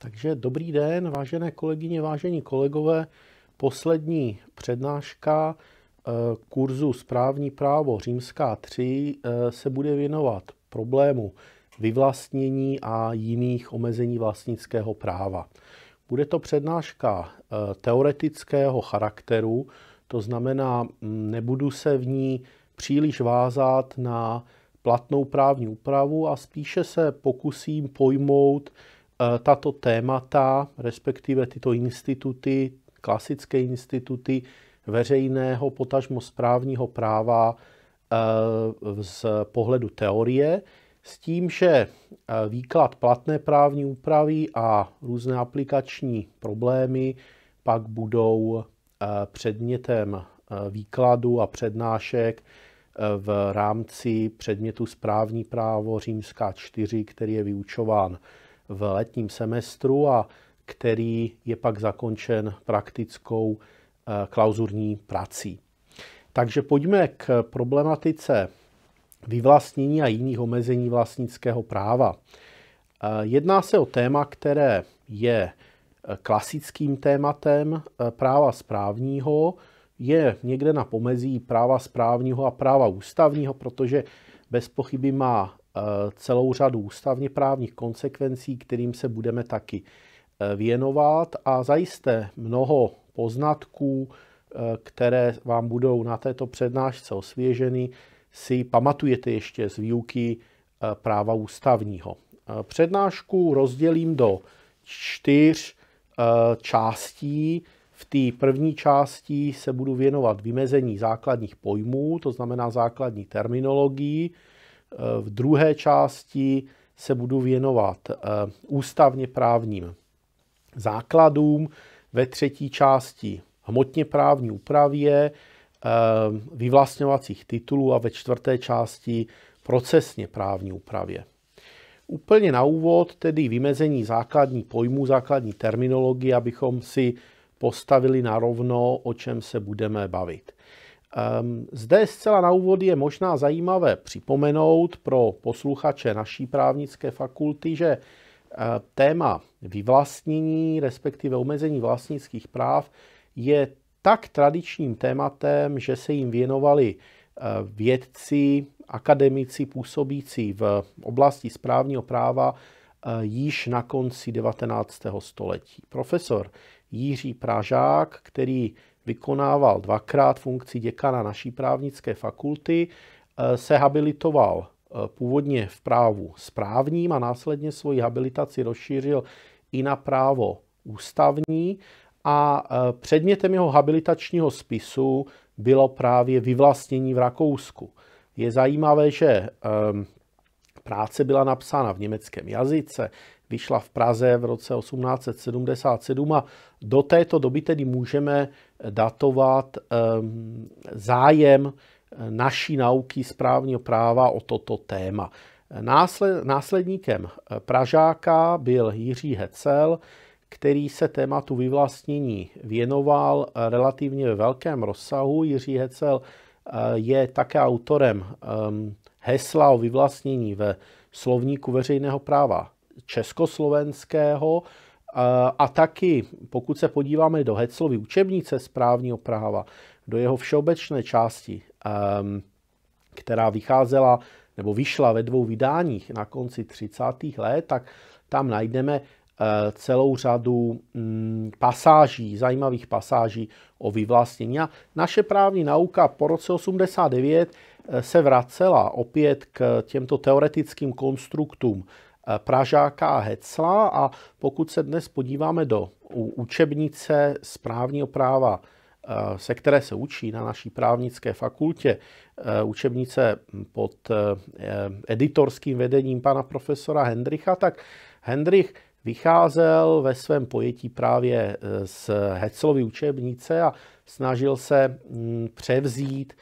Takže dobrý den, vážené kolegyně, vážení kolegové. Poslední přednáška eh, kurzu Správní právo římská 3 eh, se bude věnovat problému vyvlastnění a jiných omezení vlastnického práva. Bude to přednáška eh, teoretického charakteru, to znamená, mm, nebudu se v ní příliš vázat na platnou právní úpravu a spíše se pokusím pojmout Eh, tato témata, respektive tyto instituty, klasické instituty veřejného potažmo správního práva eh, z pohledu teorie, s tím, že eh, výklad platné právní úpravy a různé aplikační problémy pak budou předmětem výkladu a přednášek v rámci předmětu správní právo římská 4, který je vyučován v letním semestru a který je pak zakončen praktickou eh, klauzurní prací. Takže pojďme k problematice vyvlastnění a jiných omezení vlastnického práva. Eh, jedná se o téma, které je eh, klasickým tématem práva správního, je někde na pomezí práva správního a práva ústavního, protože bez pochyby má Eh, celou řadu ústavně právních konsekvencí, kterým se budeme taky eh, věnovat a zajisté mnoho poznatků, eh, které vám budou na této přednášce osvěženy, si pamatujete ještě z výuky práva ústavního. Přednášku rozdělím do čtyř částí. V té první části se budu věnovat vymezení základních pojmů, to znamená základní terminologii, Eh, v druhé části se budu věnovat eh, ústavně právním základům, ve třetí části hmotně právní úpravě, eh, vyvlastňovacích titulů a ve čtvrté části procesně právní úpravě. Úplně na úvod tedy vymezení základní pojmů, základní terminologie, abychom si postavili na rovno, o čem se budeme bavit. Ehm, zde zcela na úvod je možná zajímavé připomenout pro posluchače naší právnické fakulty, že eh, téma vyvlastnění, respektive omezení vlastnických práv, je tak tradičním tématem, že se jim věnovali eh, vědci, akademici působící v oblasti správního práva eh, již na konci 19. století. Profesor Jiří Pražák, který vykonával dvakrát funkci děkana naší právnické fakulty, eh, se habilitoval eh, původně v právu správním a následně svoji habilitaci rozšířil i na právo ústavní a eh, předmětem jeho habilitačního spisu bylo právě vyvlastnění v Rakousku. Je zajímavé, že ehm, práce byla napsána v německém jazyce, vyšla v Praze v roce 1877 a do této doby tedy můžeme datovat ehm, zájem eh, naší nauky správního práva o toto téma. Následníkem eh, Pražáka byl Jiří Hecel, který se tématu vyvlastnění věnoval eh, relativně ve velkém rozsahu. Jiří Hecel je také autorem ehm, hesla o vyvlastnění ve slovníku veřejného práva československého a taky, pokud se podíváme do Heclovy učebnice správního práva, do jeho všeobecné části, která vycházela nebo vyšla ve dvou vydáních na konci 30. let, tak tam najdeme eh, celou řadu mm, pasáží, zajímavých pasáží o vyvlastnění. A naše právní nauka po roce 89 eh, se vracela opět k těmto teoretickým konstruktům Pražáka a Hecla a pokud se dnes podíváme do učebnice správního práva, eh, se které se učí na naší právnické fakultě, eh, učebnice pod eh, editorským vedením pana profesora Hendricha, tak Hendrich vycházel ve svém pojetí právě z Heclovy učebnice a snažil se mm, převzít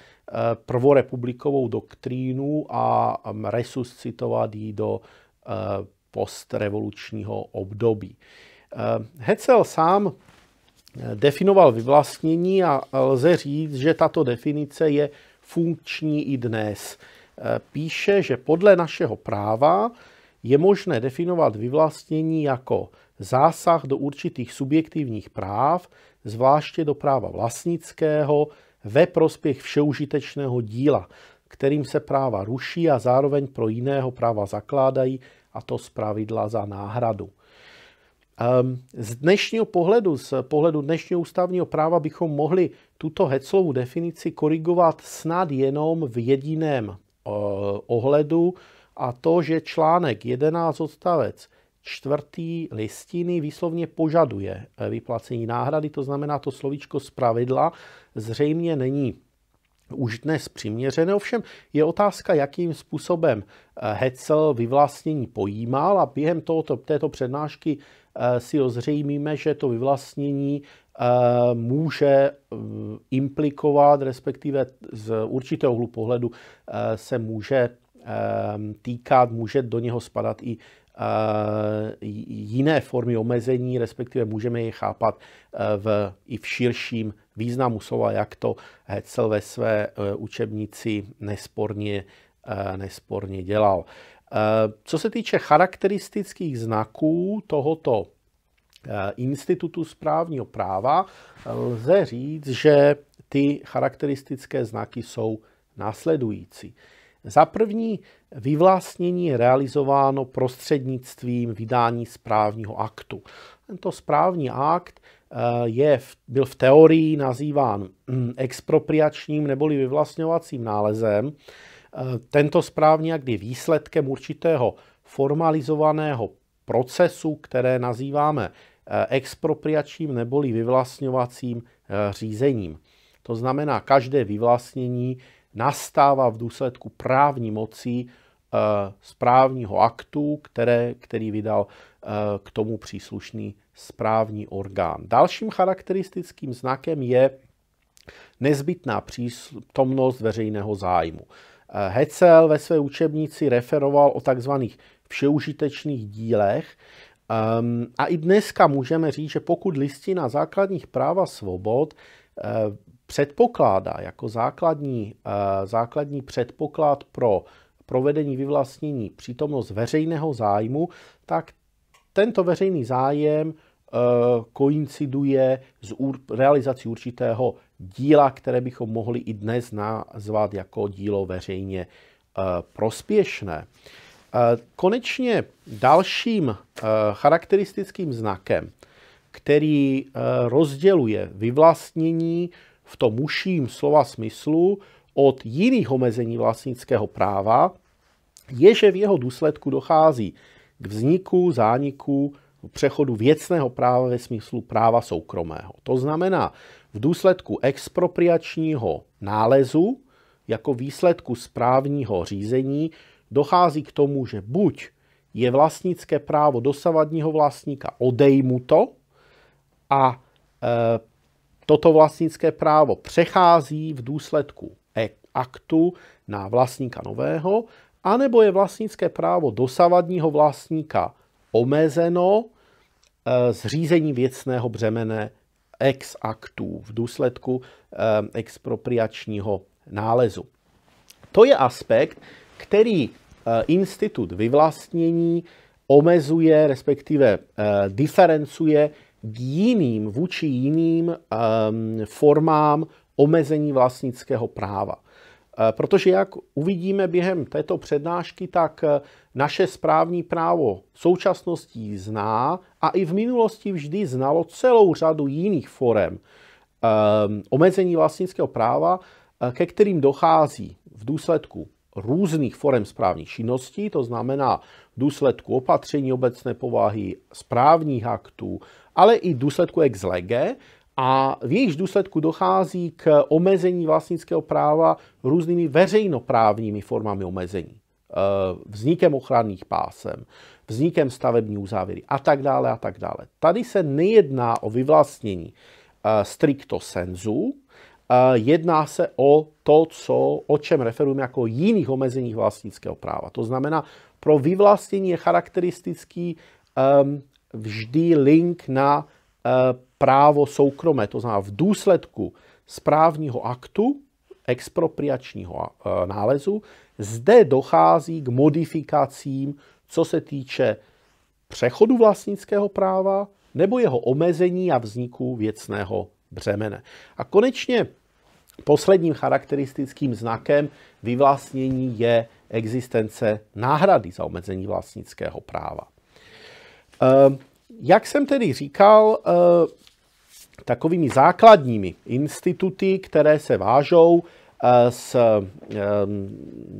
prvorepublikovou doktrínu a mm, resuscitovat ji do Eh, postrevolučního období. Eh, Hecel sám eh, definoval vyvlastnění a lze říct, že tato definice je funkční i dnes. Píše, že podle našeho práva je možné definovat vyvlastnění jako zásah do určitých subjektivních práv, zvláště do práva vlastnického, ve prospěch všeužitečného díla kterým se práva ruší a zároveň pro jiného práva zakládají, a to z pravidla za náhradu. Ehm, z dnešního pohledu, z pohledu dnešního ústavního práva, bychom mohli tuto heclovou definici korigovat snad jenom v jediném eh, ohledu, a to, že článek 11 odstavec čtvrtý listiny výslovně požaduje eh, vyplacení náhrady, to znamená to slovíčko z pravidla zřejmě není už dnes přiměřené. Ovšem je otázka, jakým způsobem eh, Hetzel vyvlastnění pojímal a během tohoto, této přednášky eh, si ozřejmíme, že to vyvlastnění eh, může implikovat, respektive z určitého hlu pohledu se může týkat, může do něho spadat i jiné formy omezení, respektive můžeme je chápat v, i v širším významu slova, jak to Hecel ve své e, učebnici nesporně, e, nesporně dělal. E, co se týče charakteristických znaků tohoto institutu správního práva, lze říct, že ty charakteristické znaky jsou následující. Za první vyvlastnění je realizováno prostřednictvím vydání správního aktu. Tento správní akt Eh, je, byl v teorii nazýván hm, expropriačním neboli vyvlastňovacím nálezem. Eh, tento správní akt je výsledkem určitého formalizovaného procesu, které nazýváme eh, expropriačním neboli vyvlastňovacím řízením. To znamená, každé vyvlastnění nastává v důsledku právní moci správního aktu, které, který vydal k tomu příslušný správní orgán. Dalším charakteristickým znakem je nezbytná přítomnost veřejného zájmu. Eh, Hecel ve své učebnici referoval o takzvaných všeužitečných dílech, ehm, a i dneska můžeme říct, že pokud listina základních práv a svobod eh, předpokládá jako základní, eh, základní předpoklad pro provedení vyvlastnění přítomnost veřejného zájmu, tak tento veřejný zájem Eh, koinciduje s realizací určitého díla, které bychom mohli i dnes nazvat jako dílo veřejně eh, prospěšné. Eh, konečně dalším charakteristickým znakem, který rozděluje vyvlastnění v tom muším slova smyslu od jiných omezení vlastnického práva, je, že v jeho důsledku dochází k vzniku, zániku, přechodu věcného práva ve smyslu práva soukromého. To znamená, v důsledku expropriačního nálezu jako výsledku správního řízení dochází k tomu, že buď je vlastnické právo dosavadního vlastníka odejmuto a e, toto vlastnické právo přechází v důsledku e, aktu na vlastníka nového, anebo je vlastnické právo dosavadního vlastníka omezeno Eh, zřízení věcného břemene ex aktů v důsledku eh, expropriačního nálezu. To je aspekt, který eh, institut vyvlastnění omezuje, respektive diferencuje k jiným, vůči jiným ehm, formám omezení vlastnického práva. Eh, protože jak uvidíme během této přednášky, tak eh, naše správní právo v současnosti zná a i v minulosti vždy znalo celou řadu jiných forem ehm, omezení vlastnického práva, eh, ke kterým dochází v důsledku různých forem správní činností, to znamená v důsledku opatření obecné povahy, správních aktů, ale i v důsledku ex lege, a v jejich důsledku dochází k omezení vlastnického práva různými veřejnoprávními formami omezení. Eh, vznikem ochranných pásem, vznikem stavební uzávěry a tak dále a tak dále. Tady se nejedná o vyvlastnění eh, stricto senzu, eh, jedná se o to, co, o čem referujeme jako jiných omezeních vlastnického práva. To znamená, pro vyvlastnění je charakteristický um, vždy link na Eh, právo soukromé, to znamená v důsledku správního aktu, expropriačního eh, nálezu, zde dochází k modifikacím, co se týče přechodu vlastnického práva nebo jeho omezení a vzniku věcného břemene. A konečně posledním charakteristickým znakem vyvlastnění je existence náhrady za omezení vlastnického práva. Ehm, jak jsem tedy říkal, eh, takovými základními instituty, které se vážou eh, s, eh,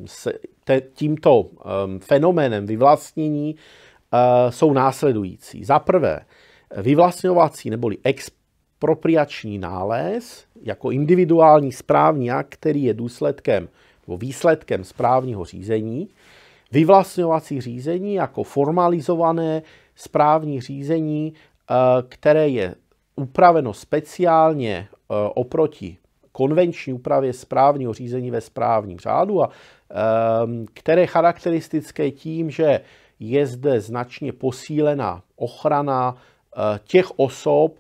s tímto fenoménem vyvlastnění, jsou následující. Za prvé, vyvlastňovací neboli expropriační nález jako individuální správní akt, který je důsledkem nebo výsledkem správního řízení, vyvlastňovací řízení jako formalizované správní řízení, eh, které je upraveno speciálně eh, oproti konvenční úpravě správního řízení ve správním řádu a ehm, které je charakteristické tím, že je zde značně posílená ochrana eh, těch osob,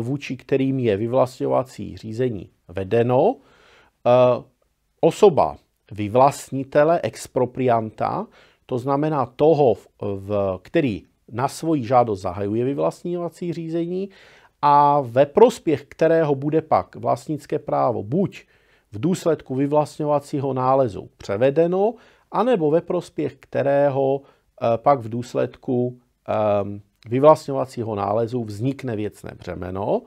vůči kterým je vyvlastňovací řízení vedeno. Osoba vyvlastnitele, exproprianta, to znamená toho, v, který na svoji žádost zahajuje vyvlastňovací řízení a ve prospěch kterého bude pak vlastnické právo buď v důsledku vyvlastňovacího nálezu převedeno, anebo ve prospěch kterého eh, pak v důsledku ehm, vyvlastňovacího nálezu vznikne věcné břemeno.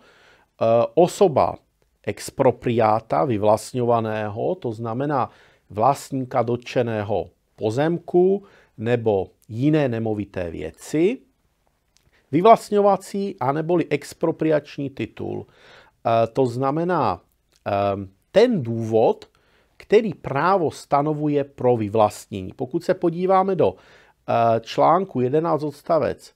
Eh, osoba expropriáta vyvlastňovaného, to znamená vlastníka dotčeného pozemku, nebo jiné nemovité věci, vyvlastňovací a neboli expropriační titul. E, to znamená e, ten důvod, který právo stanovuje pro vyvlastnění. Pokud se podíváme do e, článku 11 odstavec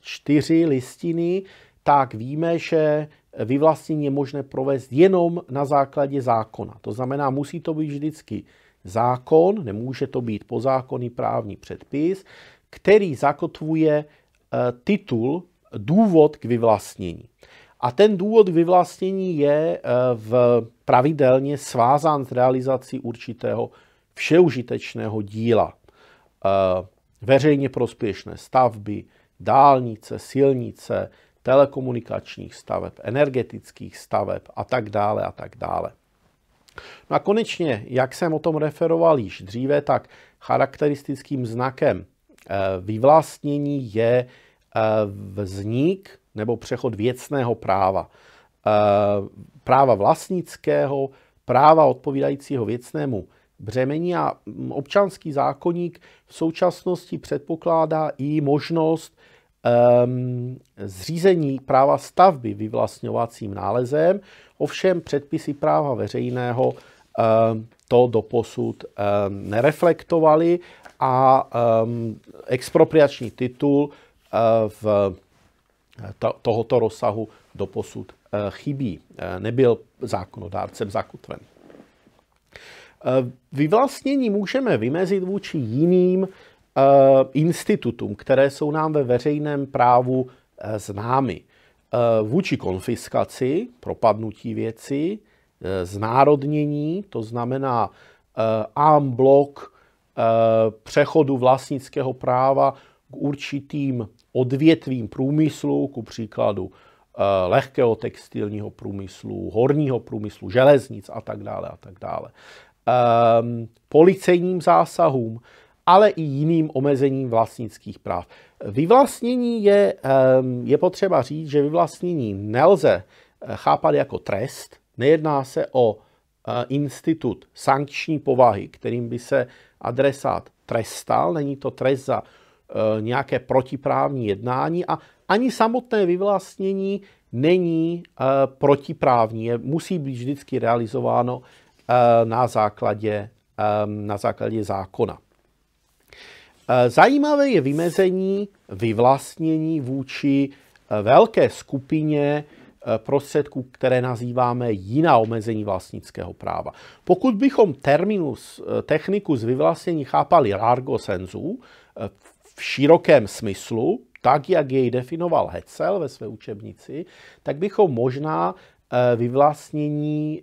4 listiny, tak víme, že vyvlastnění je možné provést jenom na základě zákona. To znamená, musí to být vždycky zákon, nemůže to být pozákonný právní předpis, který zakotvuje eh, titul důvod k vyvlastnění. A ten důvod k vyvlastnění je eh, v pravidelně svázán s realizací určitého všeužitečného díla. Eh, veřejně prospěšné stavby, dálnice, silnice, telekomunikačních staveb, energetických staveb a tak dále a tak dále. No a konečně, jak jsem o tom referoval již dříve, tak charakteristickým znakem eh, vyvlastnění je eh, vznik nebo přechod věcného práva. Eh, práva vlastnického, práva odpovídajícího věcnému břemení a mm, občanský zákonník v současnosti předpokládá i možnost um, zřízení práva stavby vyvlastňovacím nálezem, ovšem předpisy práva veřejného um, to doposud um, ehm, nereflektovaly a um, expropriační titul uh, v eh, to, tohoto rozsahu doposud uh, chybí. Uh, nebyl zákonodárcem zakotven. Vyvlastnění můžeme vymezit vůči jiným Eh, institutům, které jsou nám ve veřejném právu eh, známy. Eh, vůči konfiskaci, propadnutí věci, znárodnění, to znamená en blok přechodu vlastnického práva k určitým odvětvím průmyslu, ku příkladu lehkého textilního průmyslu, horního průmyslu, železnic a tak dále a tak dále. Ehm, policejním zásahům, ale i jiným omezením vlastnických práv. Vyvlastnění je, ehm, je potřeba říct, že vyvlastnění nelze eh, chápat jako trest. Nejedná se o eh, institut sankční povahy, kterým by se adresát trestal. Není to trest za eh, nějaké protiprávní jednání a ani samotné vyvlastnění není protiprávní. musí být vždycky realizováno na základě, ehm, na základě zákona. Eh, zajímavé je vymezení vyvlastnění vůči eh, velké skupině eh, prostředků, které nazýváme jiná omezení vlastnického práva. Pokud bychom terminus z vyvlastnění chápali largo sensu v širokém smyslu, tak, jak jej definoval Hetzel ve své učebnici, tak bychom možná vyvlastnění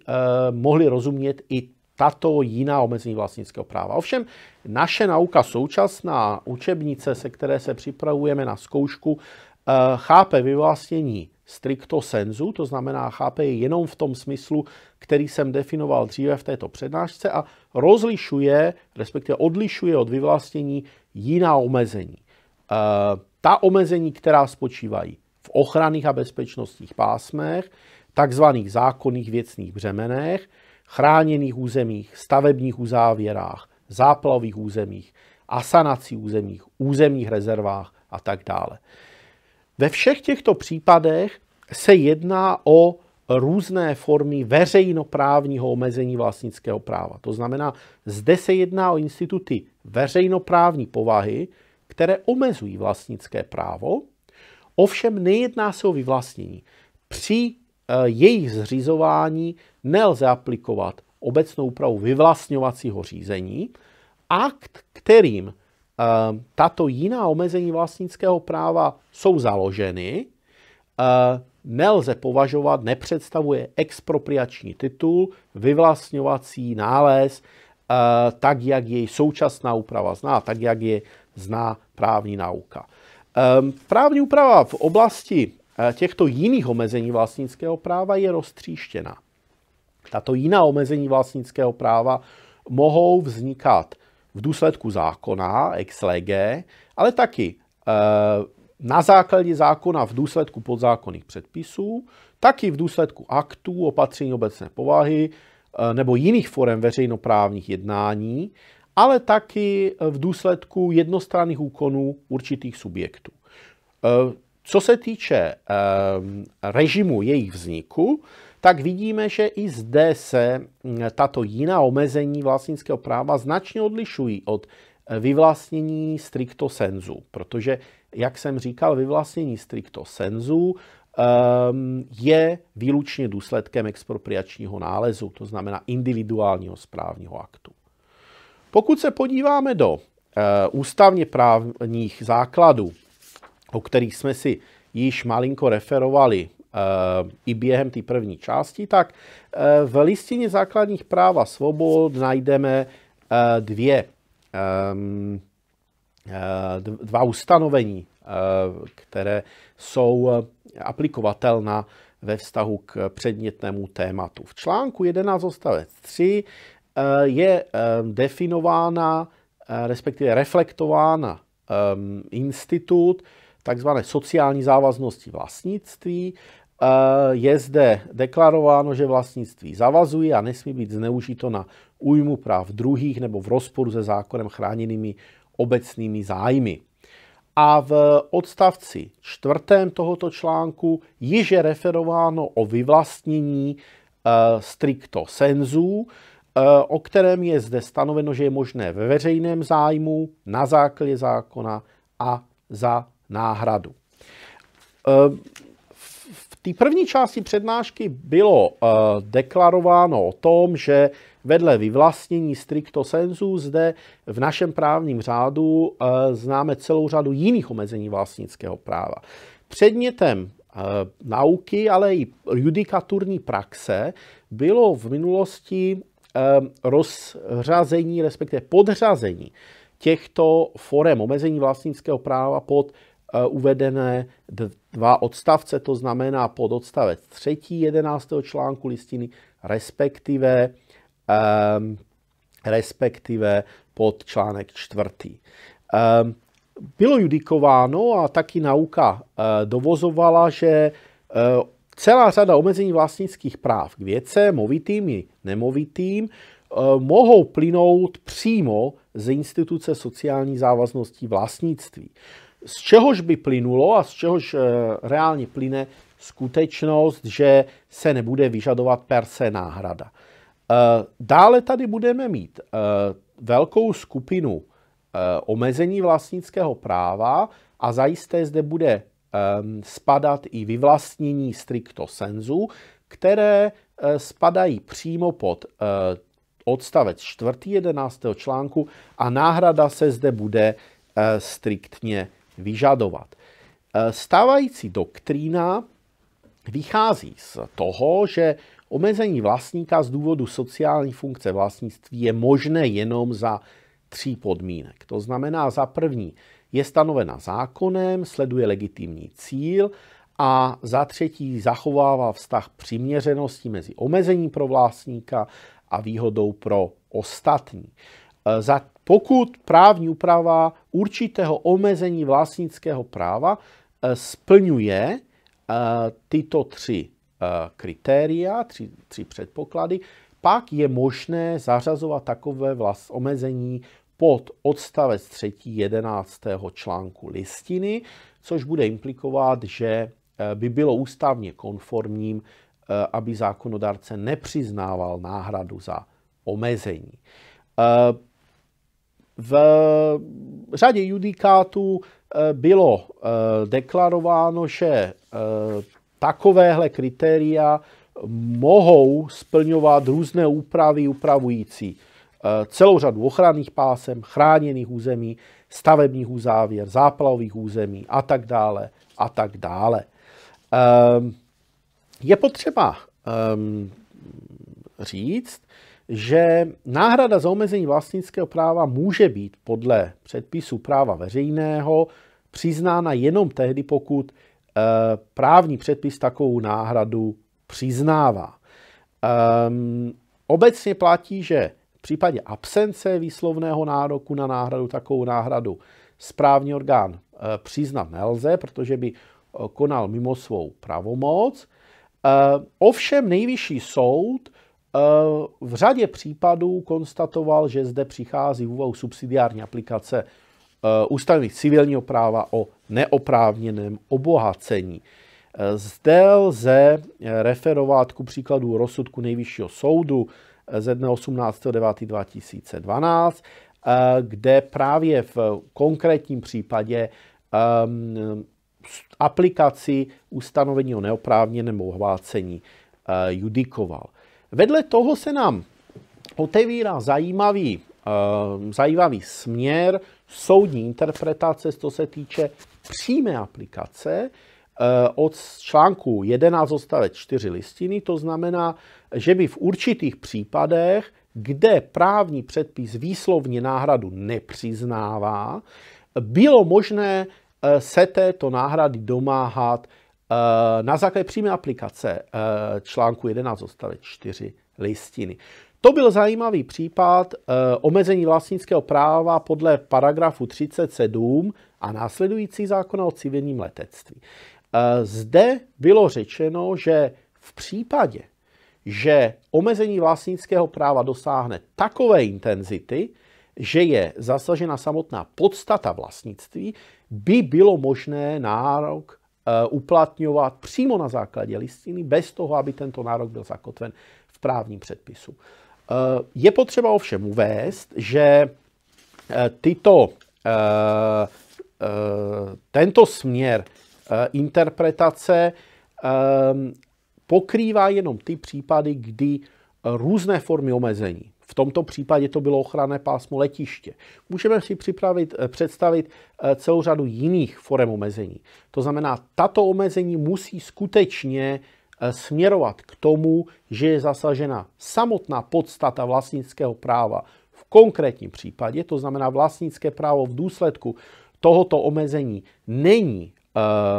mohli rozumět i tato jiná omezení vlastnického práva. Ovšem, naše nauka současná, učebnice, se které se připravujeme na zkoušku, eh, chápe vyvlastnění stricto senzu. to znamená chápe je jenom v tom smyslu, který jsem definoval dříve v této přednášce a rozlišuje, respektive odlišuje od vyvlastnění jiná omezení. Eh, ta omezení, která spočívají v ochranných a bezpečnostních pásmech, takzvaných zákonných věcných břemenech, chráněných územích, stavebních uzávěrách, záplavových územích, asanací územích, územních rezervách a tak dále. Ve všech těchto případech se jedná o různé formy veřejnoprávního omezení vlastnického práva. To znamená, zde se jedná o instituty veřejnoprávní povahy, které omezují vlastnické právo, ovšem nejedná se o vyvlastnění. Při eh, jejich zřizování nelze aplikovat obecnou úpravu vyvlastňovacího řízení, akt, kterým eh, tato jiná omezení vlastnického práva jsou založeny, eh, nelze považovat, nepředstavuje expropriační titul, vyvlastňovací nález, eh, tak, jak jej současná úprava zná, tak, jak je zná právní nauka. Ehm, právní úprava v oblasti těchto jiných omezení vlastnického práva je roztříštěna. Tato jiná omezení vlastnického práva mohou vznikat v důsledku zákona ex lege, ale taky eh, na základě zákona v důsledku podzákonných předpisů, taky v důsledku aktů opatření obecné povahy eh, nebo jiných forem veřejnoprávních jednání, ale taky eh, v důsledku jednostranných úkonů určitých subjektů. Co se týče režimu jejich vzniku, tak vidíme, že i zde se mm, tato jiná omezení vlastnického práva značně odlišují od eh, vyvlastnění stricto senzu, protože, jak jsem říkal, vyvlastnění stricto senzu ehm, je výlučně důsledkem expropriačního nálezu, to znamená individuálního správního aktu. Pokud se podíváme do eh, ústavně právních základů, o kterých jsme si již malinko referovali Eh, i během té první části, tak eh, v listině základních práv a svobod najdeme eh, dvě, ehm, dva ustanovení, které jsou aplikovatelná ve vztahu k předmětnému tématu. V článku 11 odstavec 3 je ehm, definována, respektive reflektována ehm, institut takzvané sociální závaznosti vlastnictví je zde deklarováno, že vlastnictví zavazuje a nesmí být zneužito na újmu práv druhých nebo v rozporu se zákonem chráněnými obecnými zájmy. A v odstavci čtvrtém tohoto článku již je referováno o vyvlastnění e, stricto senzů, e, o kterém je zde stanoveno, že je možné ve veřejném zájmu na základě zákona a za náhradu. E, té první části přednášky bylo uh, deklarováno o tom, že vedle vyvlastnění stricto sensu zde v našem právním řádu uh, známe celou řadu jiných omezení vlastnického práva. Předmětem uh, nauky, ale i judikaturní praxe bylo v minulosti uh, rozřazení, respektive podřazení těchto forem omezení vlastnického práva pod Eh, uvedené dva odstavce, to znamená pod odstavec 3. 11. článku listiny, respektive, um, respektive pod článek 4. Um, ehm, bylo judikováno a taky nauka uh, dovozovala, že uh, celá řada omezení vlastnických práv k věce, movitým i nemovitým, mohou plynout přímo z instituce sociální závaznosti vlastnictví z čehož by plynulo a z čehož eh, reálně plyne skutečnost, že se nebude vyžadovat per se náhrada. Eh, dále tady budeme mít eh, velkou skupinu omezení vlastnického práva a zajisté zde bude spadat i vyvlastnění stricto senzu, které spadají přímo pod odstavec 4. 11. článku a náhrada se zde bude striktně vyžadovat. E, stávající doktrína vychází z toho, že omezení vlastníka z důvodu sociální funkce vlastnictví je možné jenom za tří podmínek. To znamená za první, je stanovena zákonem, sleduje legitimní cíl a za třetí zachovává vztah přiměřenosti mezi omezením pro vlastníka a výhodou pro ostatní. Eh, za pokud právní úprava určitého omezení vlastnického práva eh, splňuje eh, tyto tři kritéria, tři, tři předpoklady, pak je možné zařazovat takové vlast omezení pod odstavec 3. 11. článku listiny, což bude implikovat, že by bylo ústavně konformním, aby zákonodárce nepřiznával náhradu za omezení. V řadě judikátů eh, bylo eh, deklarováno, že eh, takovéhle kritéria mohou splňovat různé úpravy upravující celou řadu ochranných pásem, chráněných území, stavebních uzávěr, záplavových území a tak dále a tak dále. Je potřeba ehm, říct, že náhrada za omezení vlastnického práva může být podle předpisu práva veřejného přiznána jenom tehdy, pokud eh, právní předpis takovou náhradu přiznává. Ehm, obecně platí, že v případě absence výslovného nároku na náhradu takovou náhradu správní orgán eh, přiznat nelze, protože by eh, konal mimo svou pravomoc. Ehm, ovšem nejvyšší soud Eh, v řadě případů konstatoval, že zde přichází v úvahu subsidiární aplikace eh, ústavy civilního práva o neoprávněném obohacení. Eh, zde lze referovat ku příkladu rozsudku Nejvyššího soudu ze dne 18.9.2012, kde právě v konkrétním případě ehm, aplikaci ustanovení o neoprávněném obohacení judikoval. Vedle toho se nám otevírá zajímavý, eh, zajímavý směr soudní interpretace, co se týče přímé aplikace eh, od článku 11 odstavec 4 listiny, to znamená, že by v určitých případech, kde právní předpis výslovně náhradu nepřiznává, bylo možné eh, se této náhrady domáhat Eh, na základě přímé aplikace eh, článku 11 zostaly čtyři listiny. To byl zajímavý případ eh, omezení vlastnického práva podle paragrafu 37 a následující zákona o civilním letectví. Zde bylo řečeno, že v případě, že omezení vlastnického práva dosáhne takové intenzity, že je zasažena samotná podstata vlastnictví, by bylo možné nárok Eh, uplatňovat přímo na základě listiny, bez toho, aby tento nárok byl zakotven v právním předpisu. Eh, je potřeba ovšem uvést, že eh, tyto, tento směr interpretace pokrývá jenom ty případy, kdy různé formy omezení, v tomto případě to bylo ochranné pásmo letiště. Můžeme si připravit, eh, představit eh, celou řadu jiných forem omezení. To znamená, tato omezení musí skutečně eh, směrovat k tomu, že je zasažena samotná podstata vlastnického práva v konkrétním případě, to znamená vlastnické právo v důsledku tohoto omezení není,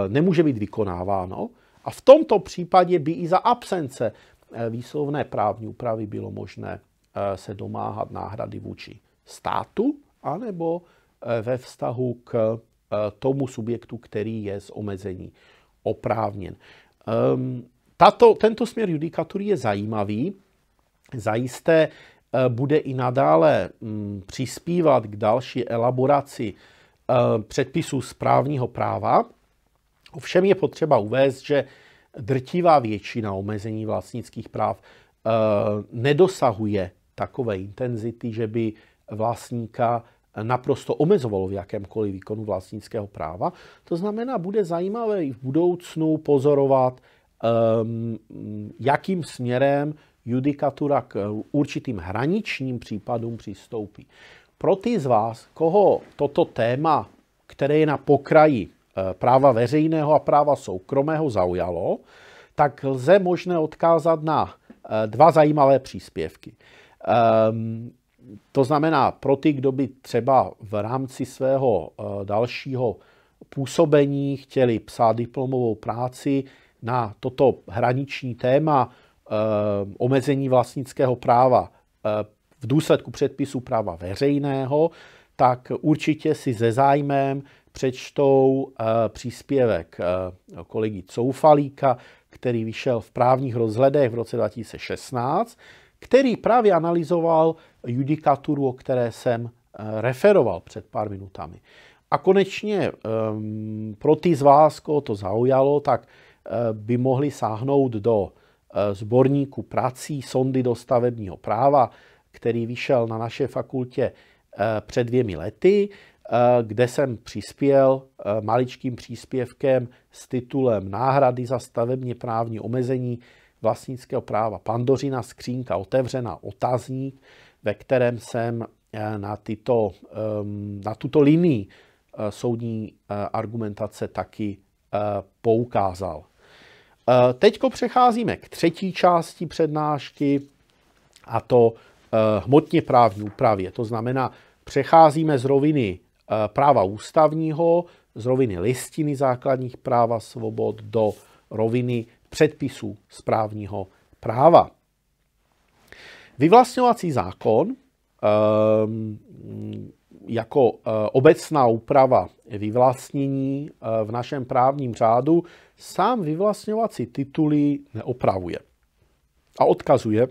nemůže být vykonáváno a v tomto případě by i za absence výslovné právní úpravy bylo možné Eh, se domáhat náhrady vůči státu anebo eh, ve vztahu k eh, tomu subjektu, který je z omezení oprávněn. Ehm, tato, tento směr judikatury je zajímavý. Zajisté bude i nadále mm, přispívat k další elaboraci předpisů správního práva. Ovšem je potřeba uvést, že drtivá většina omezení vlastnických práv nedosahuje takové intenzity, že by vlastníka naprosto omezovalo v jakémkoliv výkonu vlastnického práva. To znamená, bude zajímavé i v budoucnu pozorovat, ehm, jakým směrem judikatura k určitým hraničním případům přistoupí. Pro ty z vás, koho toto téma, které je na pokraji eh, práva veřejného a práva soukromého zaujalo, tak lze možné odkázat na eh, dva zajímavé příspěvky. Ehm, to znamená, pro ty, kdo by třeba v rámci svého eh, dalšího působení chtěli psát diplomovou práci na toto hraniční téma ehm, omezení vlastnického práva eh, v důsledku předpisu práva veřejného, tak určitě si ze zájmem přečtou eh, příspěvek kolegy Coufalíka, který vyšel v právních rozhledech v roce 2016, který právě analyzoval judikaturu, o které jsem eh, referoval před pár minutami. A konečně ehm, pro ty z vás, koho to zaujalo, tak eh, by mohli sáhnout do eh, sborníku prací sondy do stavebního práva, který vyšel na naše fakultě před dvěmi lety, kde jsem přispěl maličkým příspěvkem s titulem Náhrady za stavebně právní omezení vlastnického práva. Pandořina skřínka otevřena, otazník, ve kterém jsem eh, na, tyto, ehm, na tuto linii eh, soudní eh, argumentace taky poukázal. Teď přecházíme k třetí části přednášky, a to hmotně právní úpravě. To znamená, přecházíme z roviny práva ústavního, z roviny listiny základních práv a svobod do roviny předpisů správního práva. Vyvlastňovací zákon ehm, jako eh, obecná úprava vyvlastnění eh, v našem právním řádu sám vyvlastňovací tituly neopravuje a odkazuje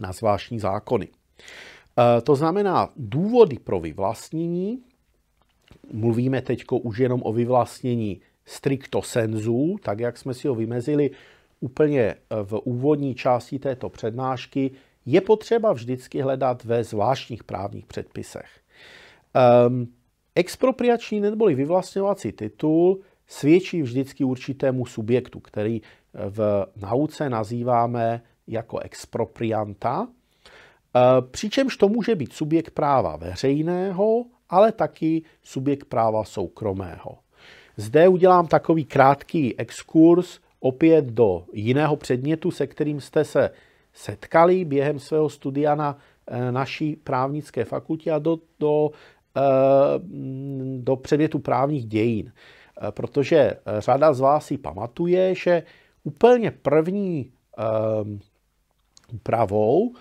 na zvláštní zákony. Eh, to znamená, důvody pro vyvlastnění, mluvíme teď už jenom o vyvlastnění stricto senzu, tak jak jsme si ho vymezili úplně v úvodní části této přednášky, je potřeba vždycky hledat ve zvláštních právních předpisech. Um, expropriační neboli vyvlastňovací titul svědčí vždycky určitému subjektu, který v nauce nazýváme jako exproprianta, ehm, přičemž to může být subjekt práva veřejného, ale taky subjekt práva soukromého. Zde udělám takový krátký exkurs opět do jiného předmětu, se kterým jste se setkali během svého studia na eh, naší právnické fakultě a do, do, eh, do předmětu právních dějin. Eh, protože řada z vás si pamatuje, že úplně první úpravou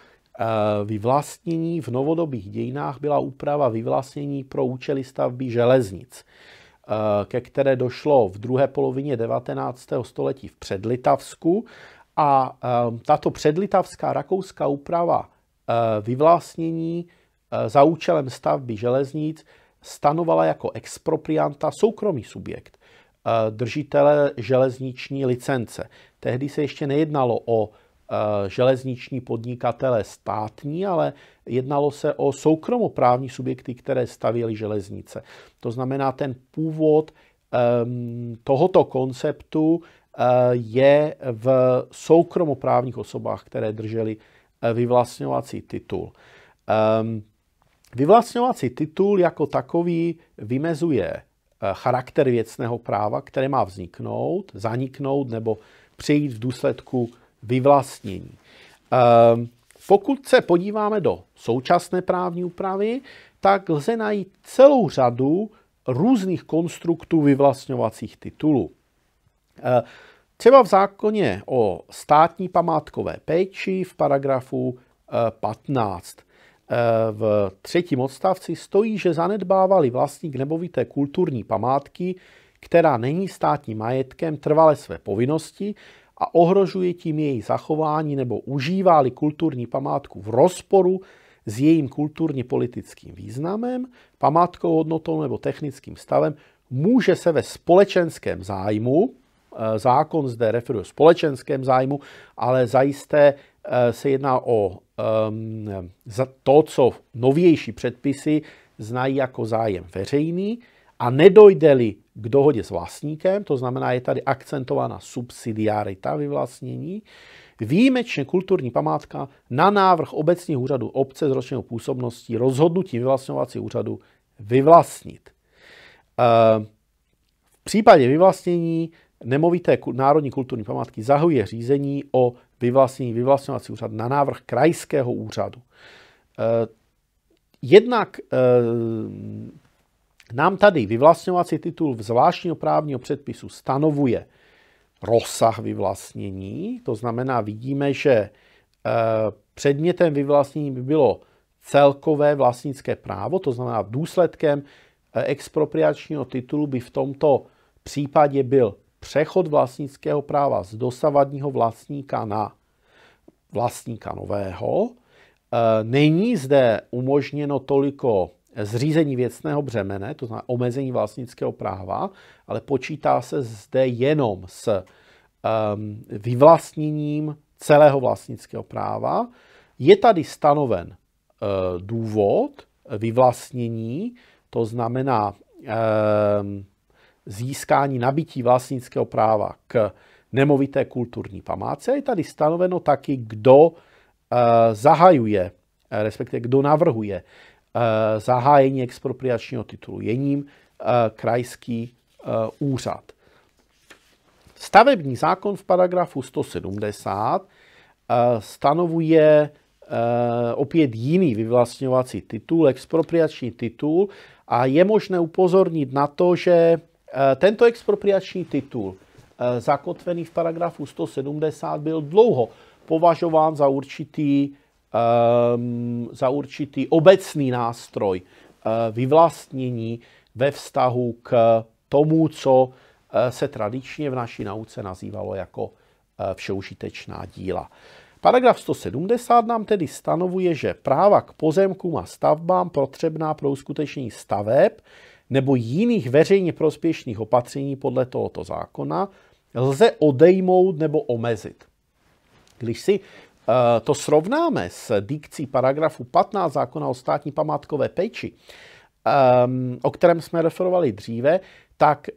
vyvlastnění v novodobých dějinách byla úprava vyvlastnění pro účely stavby železnic. Eh, ke které došlo v druhé polovině 19. století v Předlitavsku. A eh, tato předlitavská rakouská úprava eh, vyvlastnění za účelem stavby železnic stanovala jako exproprianta soukromý subjekt, držitele železniční licence. Tehdy se ještě nejednalo o Eh, železniční podnikatele státní, ale jednalo se o soukromoprávní subjekty, které stavěly železnice. To znamená, ten původ ehm, tohoto konceptu eh, je v soukromoprávních osobách, které držely eh, vyvlastňovací titul. Ehm, vyvlastňovací titul jako takový vymezuje charakter věcného práva, které má vzniknout, zaniknout nebo přejít v důsledku vyvlastnění. Ehm, pokud se podíváme do současné právní úpravy, tak lze najít celou řadu různých konstruktů vyvlastňovacích titulů. Ehm, třeba v zákoně o státní památkové péči v paragrafu 15 ehm, v třetím odstavci stojí, že zanedbávali vlastník nebovité kulturní památky, která není státním majetkem, trvale své povinnosti a ohrožuje tím její zachování nebo užívá-li kulturní památku v rozporu s jejím kulturně politickým významem, památkou hodnotou nebo technickým stavem, může se ve společenském zájmu, eh, zákon zde referuje společenském zájmu, ale zajisté eh, se jedná o ehm, to, co novější předpisy znají jako zájem veřejný, a nedojde-li k dohodě s vlastníkem, to znamená, je tady akcentována subsidiarita vyvlastnění, výjimečně kulturní památka na návrh obecního úřadu obce z ročního působností rozhodnutí vyvlastňovacího úřadu vyvlastnit. Eh, v případě vyvlastnění nemovité národní kulturní památky zahuje řízení o vyvlastnění vyvlastňovací úřad na návrh krajského úřadu. Eh, jednak eh, nám tady vyvlastňovací titul v zvláštního právního předpisu stanovuje rozsah vyvlastnění, to znamená, vidíme, že eh, předmětem vyvlastnění by bylo celkové vlastnické právo, to znamená důsledkem eh, expropriačního titulu by v tomto případě byl přechod vlastnického práva z dosavadního vlastníka na vlastníka nového. Eh, není zde umožněno toliko zřízení věcného břemene, to znamená omezení vlastnického práva, ale počítá se zde jenom s um, vyvlastněním celého vlastnického práva. Je tady stanoven uh, důvod vyvlastnění, to znamená um, získání nabití vlastnického práva k nemovité kulturní památce. Je tady stanoveno taky, kdo uh, zahajuje, respektive kdo navrhuje Eh, zahájení expropriačního titulu je ním eh, krajský eh, úřad. Stavební zákon v paragrafu 170 stanovuje opět jiný vyvlastňovací titul, expropriační titul a je možné upozornit na to, že tento expropriační titul zakotvený v paragrafu 170 byl dlouho považován za určitý um, za určitý obecný nástroj uh, vyvlastnění ve vztahu k tomu, co uh, se tradičně v naší nauce nazývalo jako uh, všeužitečná díla. Paragraf 170 nám tedy stanovuje, že práva k pozemkům a stavbám potřebná pro uskutečnění staveb nebo jiných veřejně prospěšných opatření podle tohoto zákona lze odejmout nebo omezit. Když si Eh, to srovnáme s dikcí paragrafu 15 zákona o státní památkové péči, ehm, o kterém jsme referovali dříve, tak eh,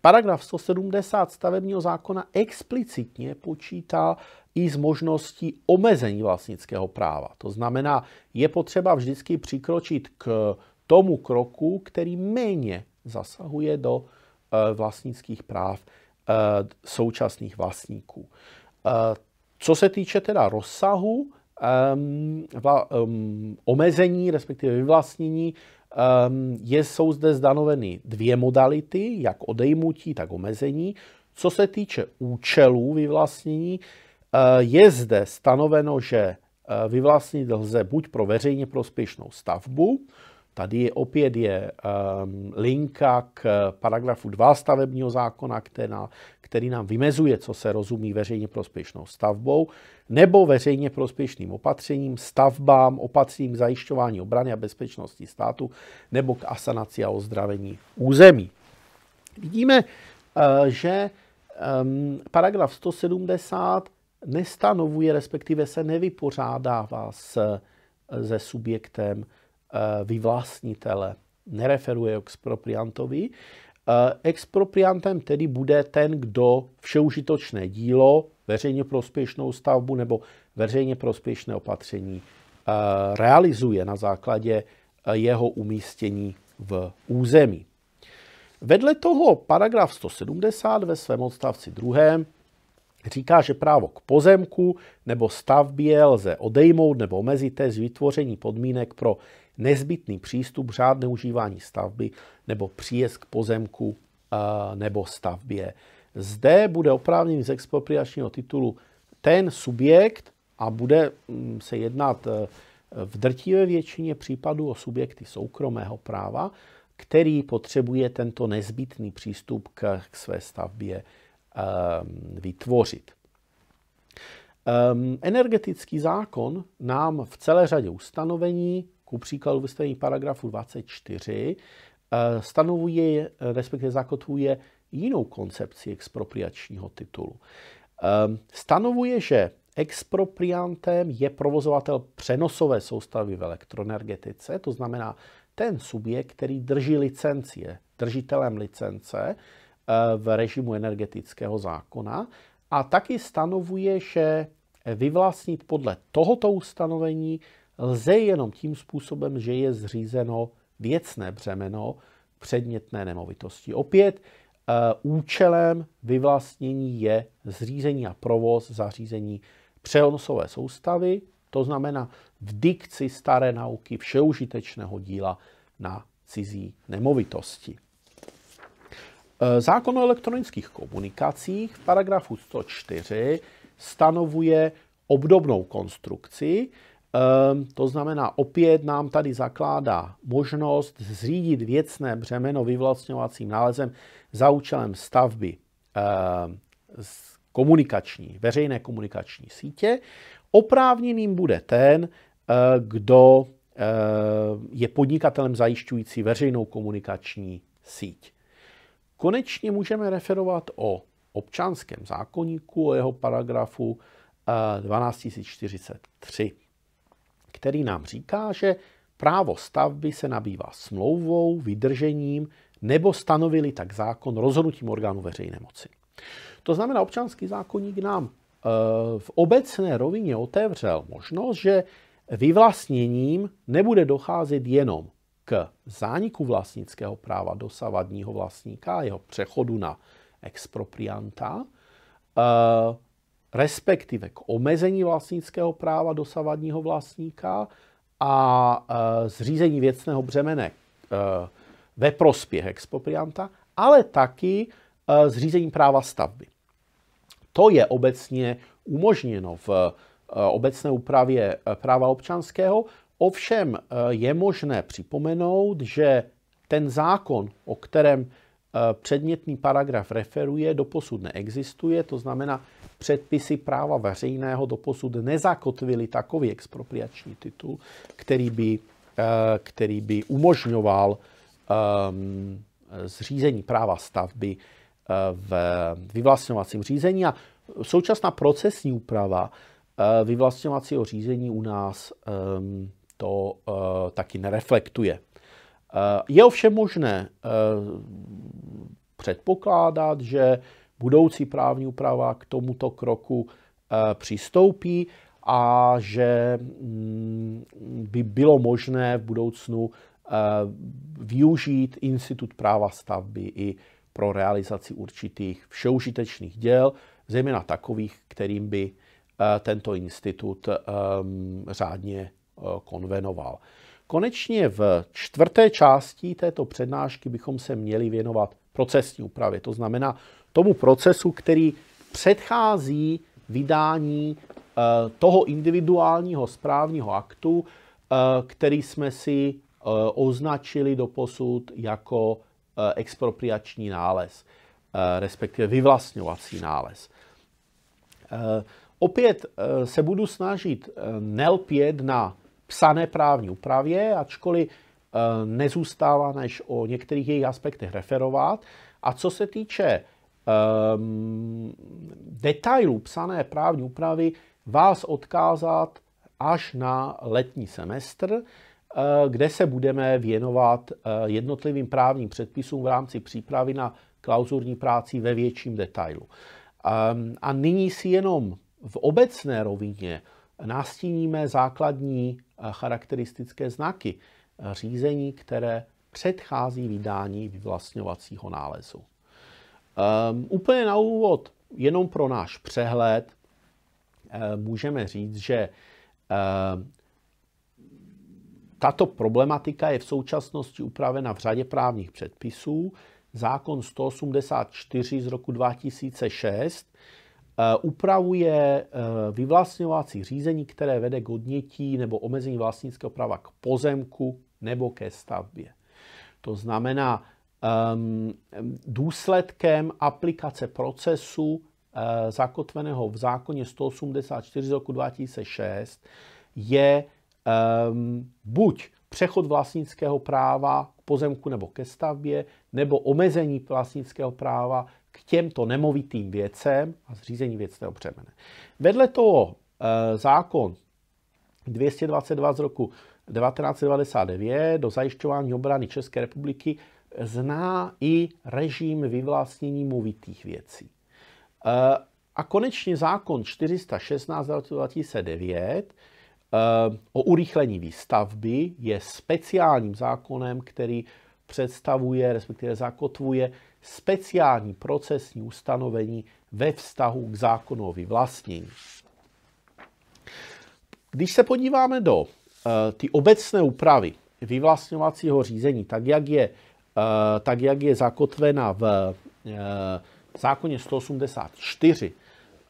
paragraf 170 stavebního zákona explicitně počítá i z možností omezení vlastnického práva. To znamená, je potřeba vždycky přikročit k tomu kroku, který méně zasahuje do eh, vlastnických práv současných vlastníků. Co se týče teda rozsahu, um, vla, um, omezení, respektive vyvlastnění, um, je, jsou zde zdanoveny dvě modality, jak odejmutí, tak omezení. Co se týče účelů vyvlastnění, uh, je zde stanoveno, že eh, vyvlastnit lze buď pro veřejně prospěšnou stavbu, Tady je opět je um, linka k eh, paragrafu 2 stavebního zákona, která, který nám vymezuje, co se rozumí veřejně prospěšnou stavbou nebo veřejně prospěšným opatřením, stavbám, opatřením zajišťování obrany a bezpečnosti státu nebo k asanaci a ozdravení území. Vidíme, eh, že um, paragraf 170 nestanovuje, respektive se nevypořádává s, eh, se subjektem Eh, vyvlastnitele. Nereferuje k expropriantovi. Eh, expropriantem tedy bude ten, kdo všeužitočné dílo, veřejně prospěšnou stavbu nebo veřejně prospěšné opatření eh, realizuje na základě jeho umístění v území. Vedle toho paragraf 170 ve svém odstavci 2. říká, že právo k pozemku nebo stavbě lze odejmout nebo omezit z vytvoření podmínek pro nezbytný přístup, řádné užívání stavby nebo příjezd k pozemku nebo stavbě. Zde bude oprávněný z expropriačního titulu ten subjekt a bude mm, se jednat e, v drtivé většině případů o subjekty soukromého práva, který potřebuje tento nezbytný přístup k, k své stavbě e, vytvořit. E, energetický zákon nám v celé řadě ustanovení ku příkladu vystavení paragrafu 24, eh, stanovuje, eh, respektive zakotvuje jinou koncepci expropriačního titulu. Eh, stanovuje, že expropriantem je provozovatel přenosové soustavy v elektroenergetice, to znamená ten subjekt, který drží licencie, držitelem licence v režimu energetického zákona a taky stanovuje, že vyvlastnit podle tohoto ustanovení lze jenom tím způsobem, že je zřízeno věcné břemeno předmětné nemovitosti. Opět eh, účelem vyvlastnění je zřízení a provoz zařízení přenosové soustavy, to znamená v dikci staré nauky všeužitečného díla na cizí nemovitosti. Eh, zákon o elektronických komunikacích v paragrafu 104 stanovuje obdobnou konstrukci, Ehm, to znamená, opět nám tady zakládá možnost zřídit věcné břemeno vyvlastňovacím nálezem za účelem stavby ehm, komunikační, veřejné komunikační sítě. Oprávněným bude ten, eh, kdo eh, je podnikatelem zajišťující veřejnou komunikační síť. Konečně můžeme referovat o občanském zákonníku, o jeho paragrafu 12043. Eh, který nám říká, že právo stavby se nabývá smlouvou, vydržením nebo stanovili tak zákon rozhodnutím orgánu veřejné moci. To znamená, občanský zákonník nám eh, v obecné rovině otevřel možnost, že vyvlastněním nebude docházet jenom k zániku vlastnického práva dosavadního vlastníka, jeho přechodu na exproprianta, eh, respektive k omezení vlastnického práva dosavadního vlastníka a e, zřízení věcného břemene e, ve prospěch exproprianta, ale taky e, zřízení práva stavby. To je obecně umožněno v obecné úpravě práva občanského, ovšem je možné připomenout, že ten zákon, o kterém předmětný paragraf referuje, doposud neexistuje, to znamená, předpisy práva veřejného doposud nezakotvili takový expropriační titul, který by, eh, který by umožňoval um, zřízení práva stavby eh, v vyvlastňovacím řízení a současná procesní úprava eh, vyvlastňovacího řízení u nás um, to uh, taky nereflektuje. je ovšem možné předpokládat, že budoucí právní úprava k tomuto kroku eh, přistoupí a že mm, by bylo možné v budoucnu eh, využít institut práva stavby i pro realizaci určitých všeužitečných děl, zejména takových, kterým by eh, tento institut řádně konvenoval. Konečně v čtvrté části této přednášky bychom se měli věnovat procesní úpravě, to znamená tomu procesu, který předchází vydání eh, toho individuálního správního aktu, eh, který jsme si eh, označili doposud jako expropriační nález, respektive vyvlastňovací nález. Opět se budu snažit nelpět na psané právní úpravě, ačkoliv nezůstává než o některých jejich aspektech referovat. A co se týče um, detailů psané právní úpravy vás odkázat až na letní semestr, eh, kde se budeme věnovat eh, jednotlivým právním předpisům v rámci přípravy na klauzurní práci ve větším detailu. Ehm, a nyní si jenom v obecné rovině nastíníme základní eh, charakteristické znaky řízení, které předchází vydání vyvlastňovacího nálezu. Um, úplně na úvod, jenom pro náš přehled, uh, můžeme říct, že uh, tato problematika je v současnosti upravena v řadě právních předpisů. Zákon 184 z roku 2006 eh, upravuje eh, vyvlastňovací řízení, které vede k odnětí nebo omezení vlastnického práva k pozemku nebo ke stavbě. To znamená, Ehm, důsledkem aplikace procesu eh, zakotveného v zákoně 184 z roku 2006 je ehm, buď přechod vlastnického práva k pozemku nebo ke stavbě, nebo omezení vlastnického práva k těmto nemovitým věcem a zřízení věcného přemene. Vedle toho eh, zákon 222 z roku 1999 do zajišťování obrany České republiky zná i režim vyvlastnění movitých věcí. E, a konečně zákon 416 2009 e, o urychlení výstavby je speciálním zákonem, který představuje, respektive zakotvuje speciální procesní ustanovení ve vztahu k zákonu o vyvlastnění. Když se podíváme do e, ty obecné úpravy vyvlastňovacího řízení, tak jak je Eh, tak jak je zakotvena v eh, zákoně 184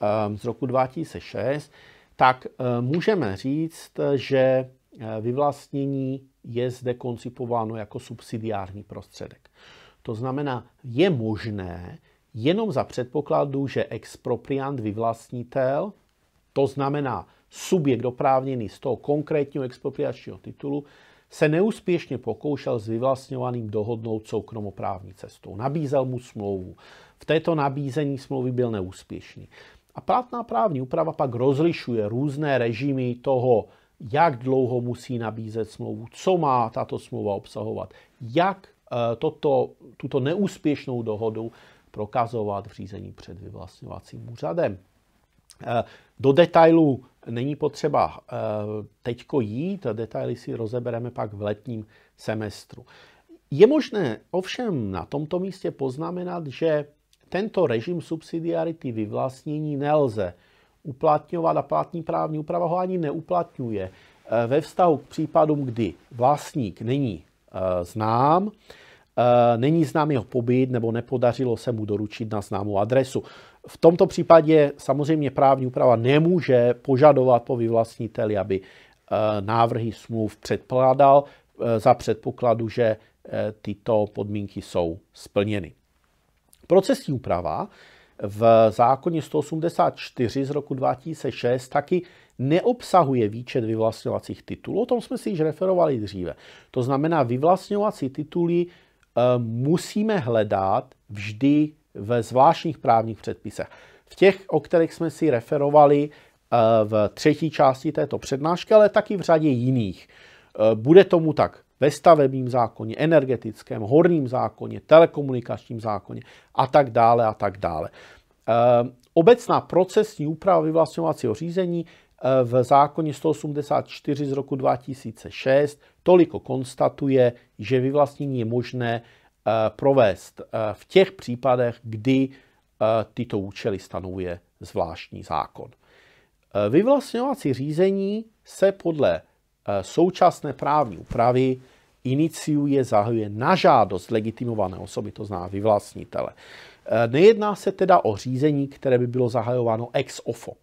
eh, z roku 2006, tak můžeme říct, že vyvlastnění je zde koncipováno jako subsidiární prostředek. To znamená, je možné jenom za předpokladu, že expropriant, vyvlastnitel, to znamená subjekt oprávněný z toho konkrétního expropriačního titulu, se neúspěšně pokoušel s vyvlastňovaným dohodnout soukromoprávní cestou. Nabízel mu smlouvu. V této nabízení smlouvy byl neúspěšný. A platná právní úprava pak rozlišuje různé režimy toho, jak dlouho musí nabízet smlouvu, co má tato smlouva obsahovat, jak eh, toto, tuto neúspěšnou dohodu prokazovat v řízení před vyvlastňovacím úřadem. Eh, do detailů není potřeba eh, teďko jít, detaily si rozebereme pak v letním semestru. Je možné ovšem na tomto místě poznamenat, že tento režim subsidiarity vyvlastnění nelze uplatňovat a platní právní úprava ho ani neuplatňuje eh, ve vztahu k případům, kdy vlastník není znám, Eh, není znám jeho pobyt nebo nepodařilo se mu doručit na známou adresu. V tomto případě samozřejmě právní úprava nemůže požadovat po vyvlastniteli, aby eh, návrhy smluv předpládal eh, za předpokladu, že tyto podmínky jsou splněny. Procesní úprava v zákoně 184 z roku 2006 taky neobsahuje výčet vyvlastňovacích titulů. O tom jsme si již referovali dříve. To znamená, vyvlastňovací tituly Eh, musíme hledat vždy ve zvláštních právních předpisech. V těch, o kterých jsme si referovali eh, v třetí části této přednášky, ale taky v řadě jiných. Eh, bude tomu tak ve stavebním zákoně, energetickém, horním zákoně, telekomunikačním zákoně a tak dále a tak dále. Obecná procesní úprava vyvlastňovacího řízení Eh, v zákoně 184 z roku 2006 toliko konstatuje, že vyvlastnění je možné eh, provést eh, v těch případech, kdy tyto účely stanovuje zvláštní zákon. Vyvlastňovací řízení se podle současné právní úpravy iniciuje, zahajuje na žádost legitimované osoby, to zná vyvlastnitele. Nejedná se teda o řízení, které by bylo zahajováno ex ofo.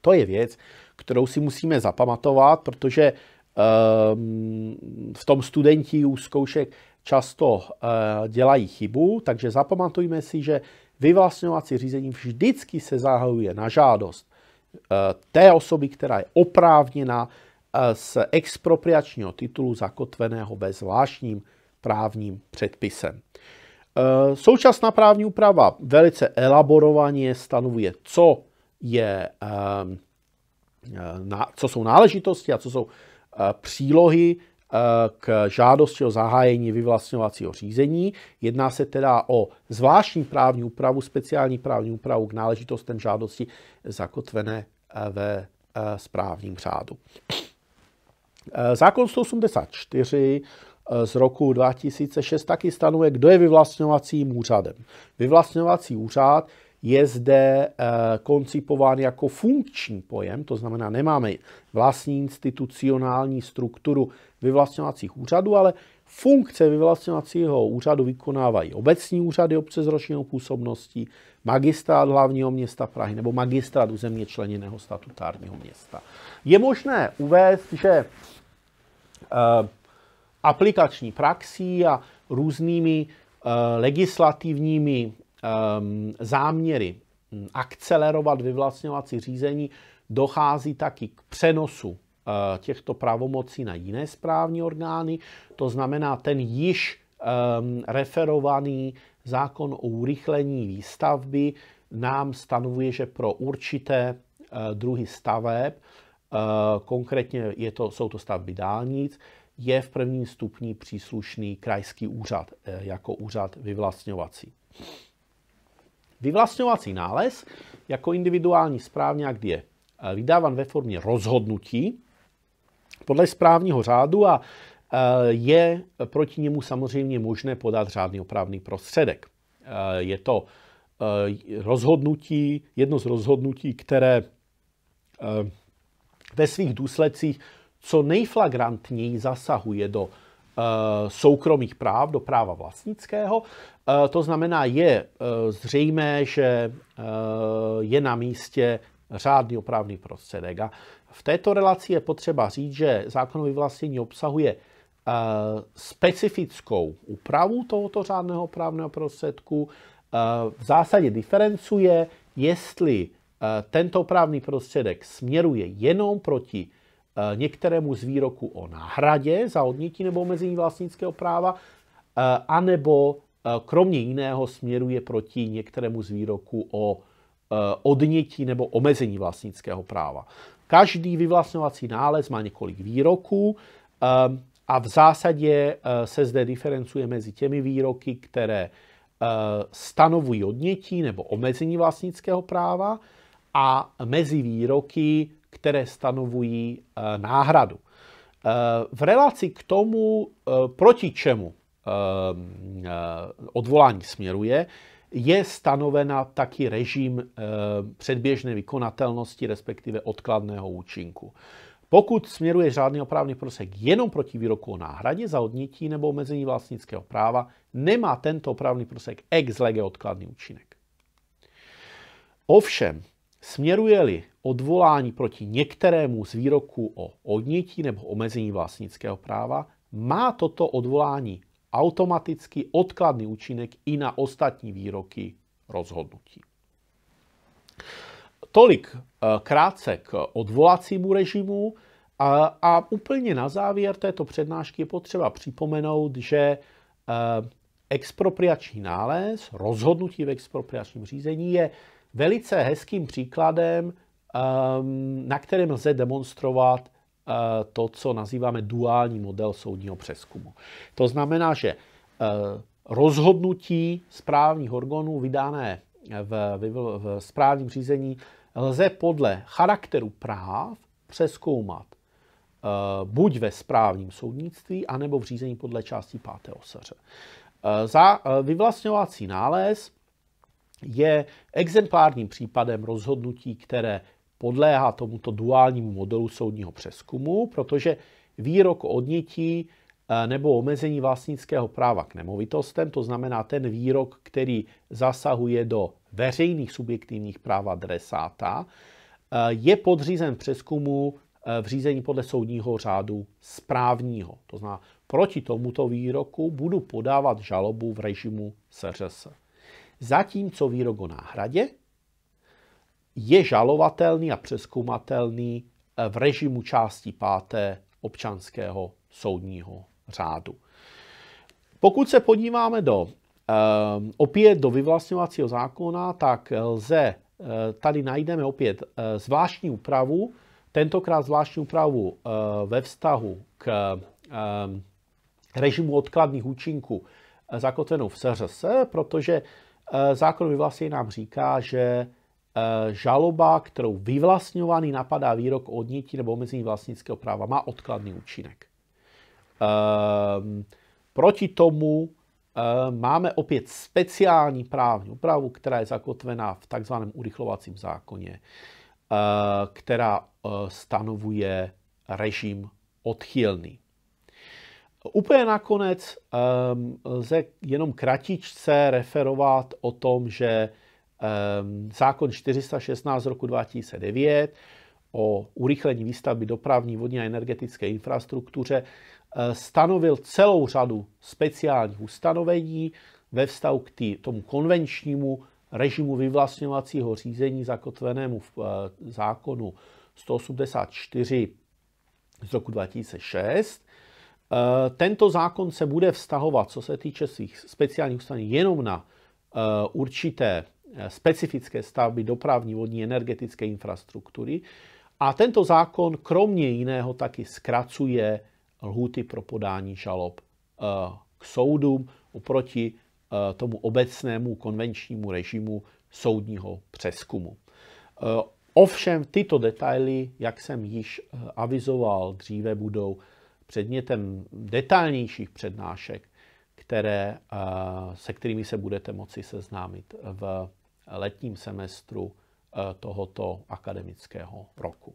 To je věc, kterou si musíme zapamatovat, protože ehm, v tom studenti u zkoušek často eh, dělají chybu, takže zapamatujme si, že vyvlastňovací řízení vždycky se zahajuje na žádost eh, té osoby, která je oprávněna eh, z expropriačního titulu zakotveného ve zvláštním právním předpisem. Současná právní úprava velice elaborovaně stanovuje, co je, ehm, eh, co jsou náležitosti a co jsou eh, přílohy eh, k žádosti o zahájení vyvlastňovacího řízení. Jedná se teda o zvláštní právní úpravu, speciální právní úpravu k náležitostem žádosti zakotvené ve správním řádu. Zákon 184 z roku 2006 taky stanuje, kdo je vyvlastňovacím úřadem. Vyvlastňovací úřad je zde eh, koncipován jako funkční pojem, to znamená, nemáme vlastní institucionální strukturu vyvlastňovacích úřadů, ale funkce vyvlastňovacího úřadu vykonávají obecní úřady obce s ročního působností, magistrát hlavního města Prahy nebo magistrát územně členěného statutárního města. Je možné uvést, že eh, aplikační praxí a různými eh, legislativními Ehm, záměry hm, akcelerovat vyvlastňovací řízení, dochází taky k přenosu eh, těchto pravomocí na jiné správní orgány. To znamená, ten již ehm, referovaný zákon o urychlení výstavby nám stanovuje, že pro určité eh, druhy staveb, eh, konkrétně je to, jsou to stavby dálnic, je v prvním stupni příslušný krajský úřad jako úřad vyvlastňovací. Vyvlastňovací nález jako individuální správně, kdy je eh, vydávan ve formě rozhodnutí podle správního řádu a eh, je proti němu samozřejmě možné podat řádný opravný prostředek. Eh, je to rozhodnutí, jedno z rozhodnutí, které ve svých důsledcích co nejflagrantněji zasahuje do soukromých práv, do práva vlastnického Eh, to znamená, je eh, zřejmé, že eh, je na místě řádný opravný prostředek. A v této relaci je potřeba říct, že zákon o vyvlastnění obsahuje specifickou úpravu tohoto řádného právného prostředku, v zásadě diferencuje, jestli tento právní prostředek směruje jenom proti některému z výroku o náhradě za odnětí nebo omezení vlastnického práva, anebo Eh, kromě jiného směruje proti některému z výroku o eh, odnětí nebo omezení vlastnického práva. Každý vyvlastňovací nález má několik výroků eh, a v zásadě se zde diferencuje mezi těmi výroky, které stanovují odnětí nebo omezení vlastnického práva a mezi výroky, které stanovují náhradu. V relaci k tomu, proti čemu Eh, eh, odvolání směruje, je stanovena taky režim eh, předběžné vykonatelnosti, respektive odkladného účinku. Pokud směruje řádný opravný prosek jenom proti výroku o náhradě za odnětí nebo omezení vlastnického práva, nemá tento opravný prosek ex lege odkladný účinek. Ovšem, směruje-li odvolání proti některému z výroku o odnětí nebo omezení vlastnického práva, má toto odvolání automaticky odkladný účinek i na ostatní výroky rozhodnutí. Tolik eh, krátce k odvolacímu režimu a, a úplně na závěr této přednášky je potřeba připomenout, že eh, expropriační nález, rozhodnutí v expropriačním řízení je velice hezkým příkladem, ehm, na kterém lze demonstrovat Eh, to, co nazýváme duální model soudního přeskumu. To znamená, že eh, rozhodnutí správních orgánů vydané v, v, v správním řízení lze podle charakteru práv přeskoumat eh, buď ve správním soudnictví, anebo v řízení podle části 5. osaře. Za vyvlastňovací nález je exemplárním případem rozhodnutí, které podléhá tomuto duálnímu modelu soudního přeskumu, protože výrok o odnětí eh, nebo omezení vlastnického práva k nemovitostem, to znamená ten výrok, který zasahuje do veřejných subjektivních práv adresáta, eh, je podřízen přeskumu eh, v řízení podle soudního řádu správního. To znamená, proti tomuto výroku budu podávat žalobu v režimu SRS. Zatímco výrok o náhradě je žalovatelný a přeskoumatelný eh, v režimu části páté občanského soudního řádu. Pokud se podíváme do, eh, opět do vyvlastňovacího zákona, tak lze, eh, tady najdeme opět zvláštní úpravu, tentokrát zvláštní úpravu ve vztahu k režimu odkladných účinků zakotvenou v SRS, protože zákon vyvlastně nám říká, že Eh, žaloba, kterou vyvlastňovaný napadá výrok o odnětí nebo omezení vlastnického práva, má odkladný účinek. Ehm, proti tomu eh, máme opět speciální právní úpravu, která je zakotvená v takzvaném urychlovacím zákoně, eh, která stanovuje režim odchylný. Úplně nakonec ehm, lze jenom kratičce referovat o tom, že Ehm, zákon 416 z roku 2009 o urychlení výstavby dopravní, vodní a energetické infrastruktuře eh, stanovil celou řadu speciálních ustanovení ve vztahu k tomu konvenčnímu režimu vyvlastňovacího řízení zakotvenému v eh, zákonu 184 z roku 2006. Eh, tento zákon se bude vztahovat, co se týče svých speciálních ustanovení, jenom na určité Eh, specifické stavby dopravní, vodní, energetické infrastruktury. A tento zákon kromě jiného taky zkracuje lhuty pro podání žalob eh, k soudům oproti eh, tomu obecnému konvenčnímu režimu soudního přeskumu. Ovšem tyto detaily, jak jsem již avizoval dříve, budou předmětem detailnějších přednášek, které, se kterými se budete moci seznámit v letním semestru eh, tohoto akademického roku.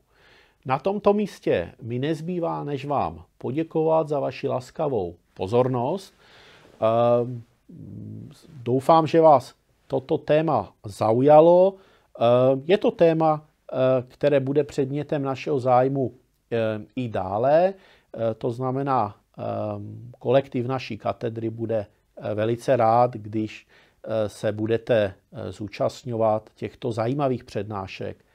Na tomto místě mi nezbývá, než vám poděkovat za vaši laskavou pozornost. Eh, doufám, že vás toto téma zaujalo. Eh, je to téma, které bude předmětem našeho zájmu i dále. To znamená, kolektiv naší katedry bude velice rád, když Eh, se budete eh, zúčastňovat těchto zajímavých přednášek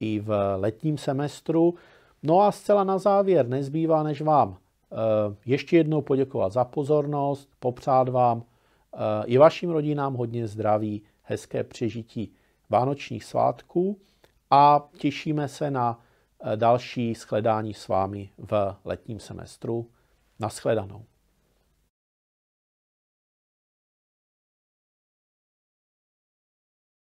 i v letním semestru. No a zcela na závěr nezbývá než vám eh, ještě jednou poděkovat za pozornost, popřát vám i vašim rodinám hodně zdraví, hezké přežití vánočních svátků a těšíme se na další shledání s vámi v letním semestru. Naschledanou.